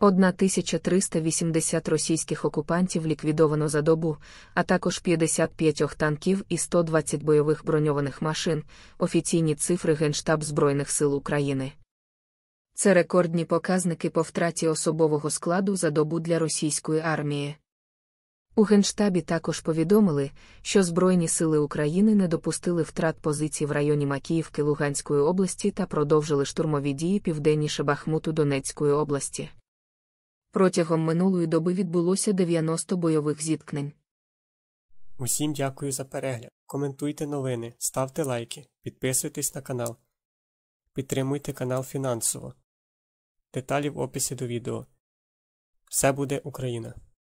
1380 російських окупантів ліквідовано за добу, а також 55 танків і 120 бойових броньованих машин, офіційні цифри Генштаб Збройних сил України. Це рекордні показники по втраті особового складу за добу для російської армії. У Генштабі також повідомили, що Збройні сили України не допустили втрат позицій в районі Макіївки Луганської області та продовжили штурмові дії південніше Бахмуту Донецької області. Протягом минулої доби відбулося 90 бойових зіткнень. Усім дякую за перегляд. Коментуйте новини, ставте лайки, підписуйтесь на канал. Підтримуйте канал фінансово. Деталі в описі до відео. Все буде Україна!